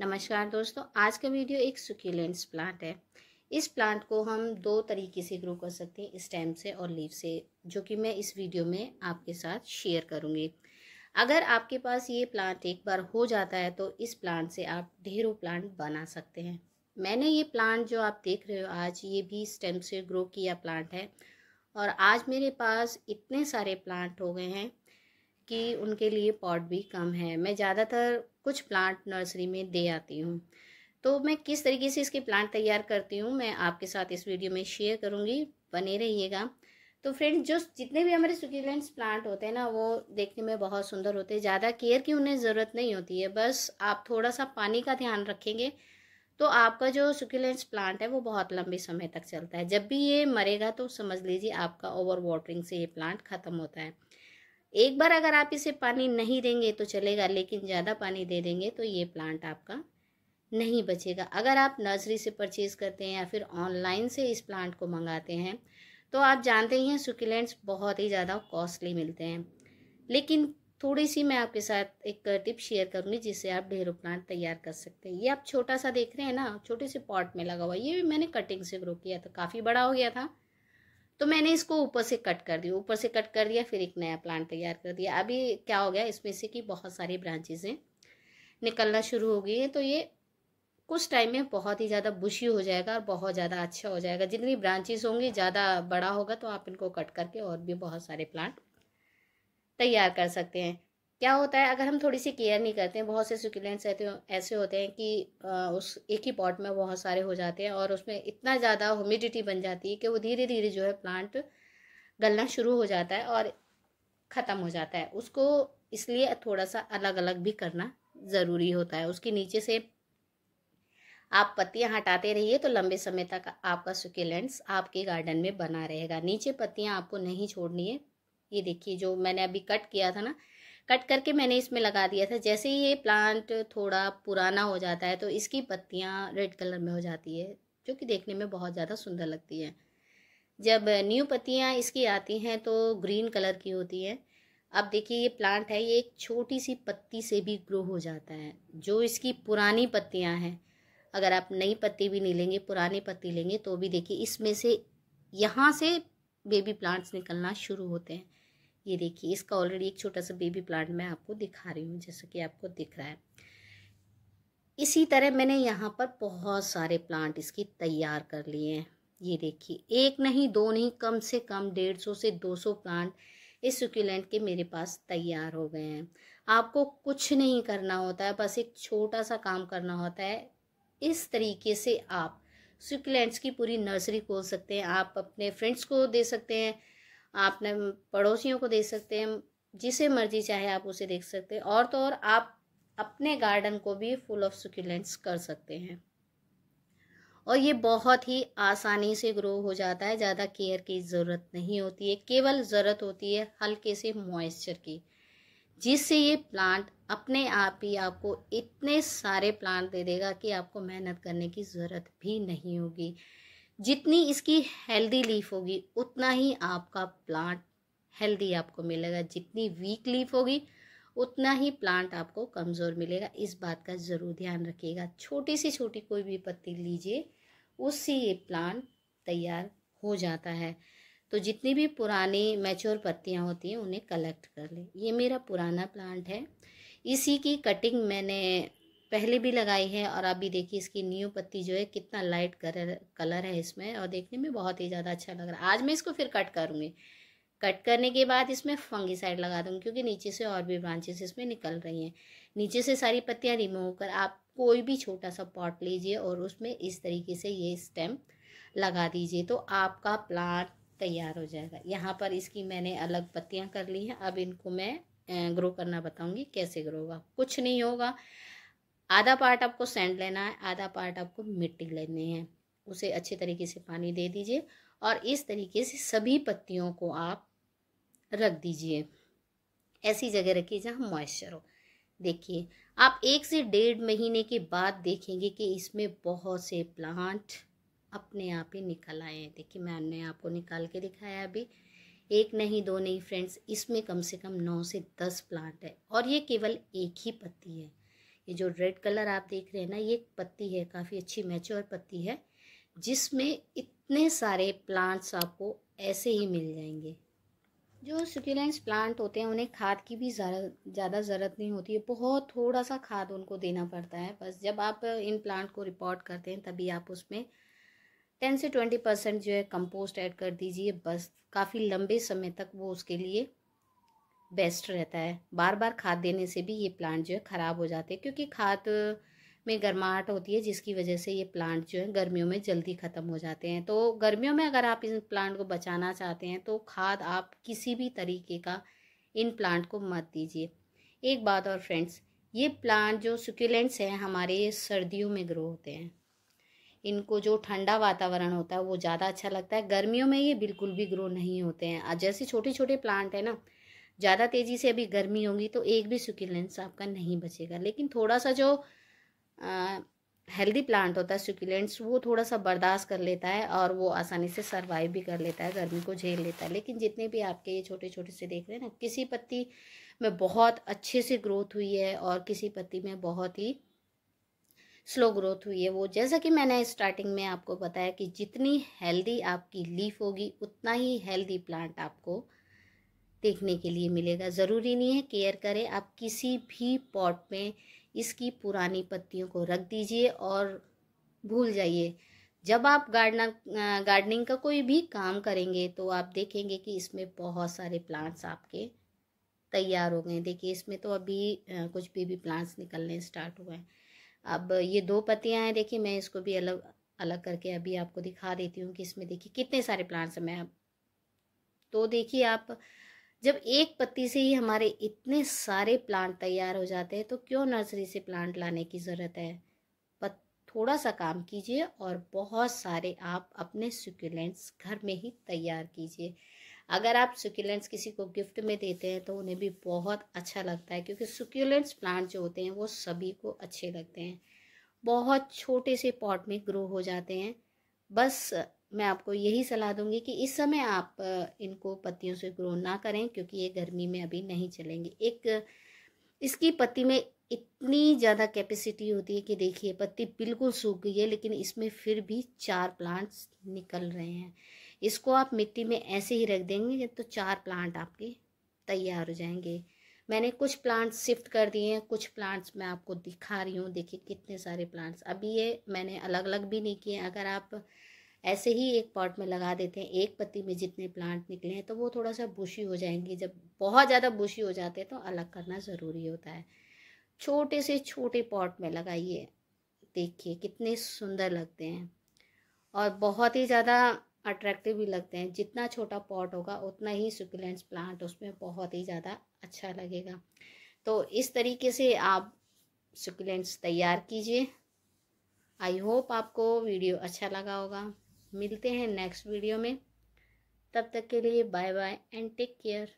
नमस्कार दोस्तों आज का वीडियो एक सुक्यूलेंट्स प्लांट है इस प्लांट को हम दो तरीके से ग्रो कर सकते हैं स्टेम से और लीव से जो कि मैं इस वीडियो में आपके साथ शेयर करूंगी अगर आपके पास ये प्लांट एक बार हो जाता है तो इस प्लांट से आप ढेरों प्लांट बना सकते हैं मैंने ये प्लांट जो आप देख रहे हो आज ये भी स्टेम से ग्रो किया प्लांट है और आज मेरे पास इतने सारे प्लांट हो गए हैं कि उनके लिए पॉट भी कम है मैं ज़्यादातर कुछ प्लांट नर्सरी में दे आती हूँ तो मैं किस तरीके से इसके प्लांट तैयार करती हूँ मैं आपके साथ इस वीडियो में शेयर करूँगी बने रहिएगा तो फ्रेंड जो जितने भी हमारे सुक्यूलेंट्स प्लांट होते हैं ना वो देखने में बहुत सुंदर होते हैं ज़्यादा केयर की उन्हें ज़रूरत नहीं होती है बस आप थोड़ा सा पानी का ध्यान रखेंगे तो आपका जो सुक्यूलेंट्स प्लांट है वो बहुत लंबे समय तक चलता है जब भी ये मरेगा तो समझ लीजिए आपका ओवर वाटरिंग से ये प्लांट ख़त्म होता है एक बार अगर आप इसे पानी नहीं देंगे तो चलेगा लेकिन ज़्यादा पानी दे देंगे तो ये प्लांट आपका नहीं बचेगा अगर आप नर्सरी से परचेज़ करते हैं या फिर ऑनलाइन से इस प्लांट को मंगाते हैं तो आप जानते ही हैं सुकुलेंट्स बहुत ही ज़्यादा कॉस्टली मिलते हैं लेकिन थोड़ी सी मैं आपके साथ एक टिप शेयर करूँगी जिससे आप ढेरो प्लांट तैयार कर सकते हैं ये आप छोटा सा देख रहे हैं ना छोटे से पॉट में लगा हुआ ये भी मैंने कटिंग से ग्रो किया था काफ़ी बड़ा हो गया था तो मैंने इसको ऊपर से कट कर दिया ऊपर से कट कर दिया फिर एक नया प्लांट तैयार कर दिया अभी क्या हो गया इसमें से कि बहुत सारी ब्रांचेज़ें निकलना शुरू हो गई हैं तो ये कुछ टाइम में बहुत ही ज़्यादा बुशी हो जाएगा और बहुत ज़्यादा अच्छा हो जाएगा जितनी ब्रांचेस होंगी ज़्यादा बड़ा होगा तो आप इनको कट करके और भी बहुत सारे प्लांट तैयार कर सकते हैं क्या होता है अगर हम थोड़ी सी केयर नहीं करते हैं बहुत से सुक्यूलेंट्स ऐसे ऐसे होते हैं कि उस एक ही पॉट में बहुत सारे हो जाते हैं और उसमें इतना ज़्यादा ह्यूमिडिटी बन जाती है कि वो धीरे धीरे जो है प्लांट गलना शुरू हो जाता है और ख़त्म हो जाता है उसको इसलिए थोड़ा सा अलग अलग भी करना ज़रूरी होता है उसके नीचे से आप पत्तियां हटाते रहिए तो लंबे समय तक आपका सुक्यूलेंट्स आपके गार्डन में बना रहेगा नीचे पत्तियां आपको नहीं छोड़नी है ये देखिए जो मैंने अभी कट किया था ना कट करके मैंने इसमें लगा दिया था जैसे ही ये प्लांट थोड़ा पुराना हो जाता है तो इसकी पत्तियाँ रेड कलर में हो जाती है जो कि देखने में बहुत ज़्यादा सुंदर लगती है जब न्यू पत्तियाँ इसकी आती हैं तो ग्रीन कलर की होती हैं अब देखिए ये प्लांट है ये एक छोटी सी पत्ती से भी ग्रो हो जाता है जो इसकी पुरानी पत्तियाँ हैं अगर आप नई पत्ती भी नहीं लेंगे पुरानी पत्ती लेंगे तो भी देखिए इसमें से यहाँ से बेबी प्लांट्स निकलना शुरू होते हैं ये देखिए इसका ऑलरेडी एक छोटा सा बेबी प्लांट मैं आपको दिखा रही हूँ जैसा कि आपको दिख रहा है इसी तरह मैंने यहाँ पर बहुत सारे प्लांट इसके तैयार कर लिए हैं ये देखिए एक नहीं दो नहीं कम से कम डेढ़ सौ से दो सौ प्लांट इस सुक्यूलेंट के मेरे पास तैयार हो गए हैं आपको कुछ नहीं करना होता है बस एक छोटा सा काम करना होता है इस तरीके से आप सुक्यूलेंट्स की पूरी नर्सरी खोल सकते हैं आप अपने फ्रेंड्स को दे सकते हैं आपने पड़ोसियों को देख सकते हैं जिसे मर्जी चाहे आप उसे देख सकते हैं और तो और आप अपने गार्डन को भी फुल ऑफ सुक्यूलेंट्स कर सकते हैं और ये बहुत ही आसानी से ग्रो हो जाता है ज़्यादा केयर की ज़रूरत नहीं होती है केवल ज़रूरत होती है हल्के से मॉइस्चर की जिससे ये प्लांट अपने आप ही आपको इतने सारे प्लांट दे देगा कि आपको मेहनत करने की ज़रूरत भी नहीं होगी जितनी इसकी हेल्दी लीफ होगी उतना ही आपका प्लांट हेल्दी आपको मिलेगा जितनी वीक लीफ होगी उतना ही प्लांट आपको कमज़ोर मिलेगा इस बात का ज़रूर ध्यान रखिएगा छोटी सी छोटी कोई भी पत्ती लीजिए उससे ये प्लांट तैयार हो जाता है तो जितनी भी पुरानी मैच्योर पत्तियाँ होती हैं उन्हें कलेक्ट कर लें ये मेरा पुराना प्लांट है इसी की कटिंग मैंने पहले भी लगाई है और अभी देखिए इसकी न्यू पत्ती जो है कितना लाइट कलर कलर है इसमें और देखने में बहुत ही ज़्यादा अच्छा लग रहा है आज मैं इसको फिर कट करूँगी कट करने के बाद इसमें फंगी साइड लगा दूँगी क्योंकि नीचे से और भी ब्रांचेस इसमें निकल रही हैं नीचे से सारी पत्तियाँ रिमूव कर आप कोई भी छोटा सा पॉट लीजिए और उसमें इस तरीके से ये स्टेम लगा दीजिए तो आपका प्लांट तैयार हो जाएगा यहाँ पर इसकी मैंने अलग पत्तियाँ कर ली हैं अब इनको मैं ग्रो करना बताऊँगी कैसे ग्रो होगा कुछ नहीं होगा आधा पार्ट आपको सेंड लेना है आधा पार्ट आपको मिट्टी लेनी है उसे अच्छे तरीके से पानी दे दीजिए और इस तरीके से सभी पत्तियों को आप रख दीजिए ऐसी जगह रखिए जहाँ मॉइस्चर हो देखिए आप एक से डेढ़ महीने के बाद देखेंगे कि इसमें बहुत से प्लांट अपने आप ही निकल आए हैं देखिए मैंने आपको निकाल के दिखाया अभी एक नहीं दो नहीं फ्रेंड्स इसमें कम से कम नौ से दस प्लांट है और ये केवल एक ही पत्ती है ये जो रेड कलर आप देख रहे हैं ना ये पत्ती है काफ़ी अच्छी मैच्योर पत्ती है जिसमें इतने सारे प्लांट्स आपको ऐसे ही मिल जाएंगे जो सिक्यूलेंस प्लांट होते हैं उन्हें खाद की भी ज़्यादा ज़रूरत नहीं होती है बहुत थोड़ा सा खाद उनको देना पड़ता है बस जब आप इन प्लांट को रिपोर्ट करते हैं तभी आप उसमें टेन से ट्वेंटी परसेंट जो है कंपोस्ट ऐड कर दीजिए बस काफ़ी लंबे समय तक वो उसके लिए बेस्ट रहता है बार बार खाद देने से भी ये प्लांट जो है ख़राब हो जाते हैं क्योंकि खाद में गर्माहट होती है जिसकी वजह से ये प्लांट जो है गर्मियों में जल्दी ख़त्म हो जाते हैं तो गर्मियों में अगर आप इन प्लांट को बचाना चाहते हैं तो खाद आप किसी भी तरीके का इन प्लांट को मत दीजिए एक बात और फ्रेंड्स ये प्लांट जो सुक्यूलेंट्स हैं हमारे सर्दियों में ग्रो होते हैं इनको जो ठंडा वातावरण होता है वो ज़्यादा अच्छा लगता है गर्मियों में ये बिल्कुल भी ग्रो नहीं होते हैं जैसे छोटे छोटे प्लांट हैं ना ज़्यादा तेज़ी से अभी गर्मी होगी तो एक भी लेंस आपका नहीं बचेगा लेकिन थोड़ा सा जो हेल्दी प्लांट होता है सुक्यूलेंट्स वो थोड़ा सा बर्दाश्त कर लेता है और वो आसानी से सर्वाइव भी कर लेता है गर्मी को झेल लेता है लेकिन जितने भी आपके ये छोटे छोटे से देख रहे हैं ना किसी पत्ती में बहुत अच्छे से ग्रोथ हुई है और किसी पत्ती में बहुत ही स्लो ग्रोथ हुई है वो जैसा कि मैंने स्टार्टिंग में आपको बताया कि जितनी हेल्दी आपकी लीफ होगी उतना ही हेल्दी प्लांट आपको देखने के लिए मिलेगा ज़रूरी नहीं है केयर करें आप किसी भी पॉट में इसकी पुरानी पत्तियों को रख दीजिए और भूल जाइए जब आप गार्डनर गार्डनिंग का कोई भी काम करेंगे तो आप देखेंगे कि इसमें बहुत सारे प्लांट्स आपके तैयार हो गए देखिए इसमें तो अभी कुछ बेबी प्लांट्स निकलने स्टार्ट हुए हैं अब ये दो पत्तियां हैं देखिए मैं इसको भी अलग अलग करके अभी आपको दिखा देती हूँ कि इसमें देखिए कितने सारे प्लांट्स हैं मैं तो देखिए आप जब एक पत्ती से ही हमारे इतने सारे प्लांट तैयार हो जाते हैं तो क्यों नर्सरी से प्लांट लाने की ज़रूरत है पत थोड़ा सा काम कीजिए और बहुत सारे आप अपने सुक्यूलेंट्स घर में ही तैयार कीजिए अगर आप सुक्यूलेंट्स किसी को गिफ्ट में देते हैं तो उन्हें भी बहुत अच्छा लगता है क्योंकि सुक्यूलेंट्स प्लांट जो होते हैं वो सभी को अच्छे लगते हैं बहुत छोटे से पॉट में ग्रो हो जाते हैं बस मैं आपको यही सलाह दूंगी कि इस समय आप इनको पत्तियों से ग्रो ना करें क्योंकि ये गर्मी में अभी नहीं चलेंगे एक इसकी पत्ती में इतनी ज़्यादा कैपेसिटी होती है कि देखिए पत्ती बिल्कुल सूख गई है लेकिन इसमें फिर भी चार प्लांट्स निकल रहे हैं इसको आप मिट्टी में ऐसे ही रख देंगे तो चार प्लांट आपके तैयार हो जाएंगे मैंने कुछ प्लांट्स शिफ्ट कर दिए हैं कुछ प्लांट्स मैं आपको दिखा रही हूँ देखिए कितने सारे प्लांट्स अभी ये मैंने अलग अलग भी नहीं किए अगर आप ऐसे ही एक पॉट में लगा देते हैं एक पत्ती में जितने प्लांट निकले हैं तो वो थोड़ा सा बुशी हो जाएंगे जब बहुत ज़्यादा बुशी हो जाते हैं तो अलग करना ज़रूरी होता है छोटे से छोटे पॉट में लगाइए देखिए कितने सुंदर लगते हैं और बहुत ही ज़्यादा अट्रैक्टिव भी लगते हैं जितना छोटा पॉट होगा उतना ही सुकुलेंट्स प्लांट उसमें बहुत ही ज़्यादा अच्छा लगेगा तो इस तरीके से आप सुकुलेंट्स तैयार कीजिए आई होप आपको वीडियो अच्छा लगा होगा मिलते हैं नेक्स्ट वीडियो में तब तक के लिए bye bye and take care